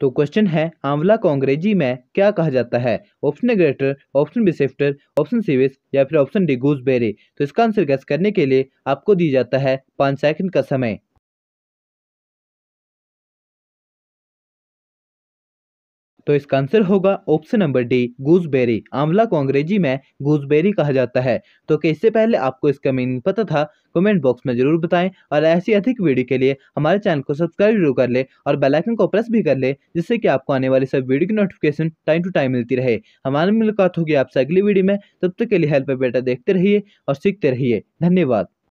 तो क्वेश्चन है आंवला को अंग्रेजी में क्या कहा जाता है option A greater option B सिफ्टर ऑप्शन सीविस या फिर ऑप्शन डी गूज तो इसका आंसर गैस करने के लिए आपको दिया जाता है पाँच सेकंड का समय तो इसका आंसर होगा ऑप्शन नंबर डी गूजबेरी आंवला को अंग्रेजी में गूजबेरी कहा जाता है तो क्या इससे पहले आपको इसका मीनिंग पता था कमेंट बॉक्स में जरूर बताएं और ऐसी अधिक वीडियो के लिए हमारे चैनल को सब्सक्राइब जरूर कर ले और बेलाइकन को प्रेस भी कर ले जिससे कि आपको आने वाली सब वीडियो की नोटिफिकेशन टाइम टू टाइम मिलती रहे हमारी मुलाकात होगी आपसे अगली वीडियो में तब तक के लिए हेल्प बेटा देखते रहिए और सीखते रहिए धन्यवाद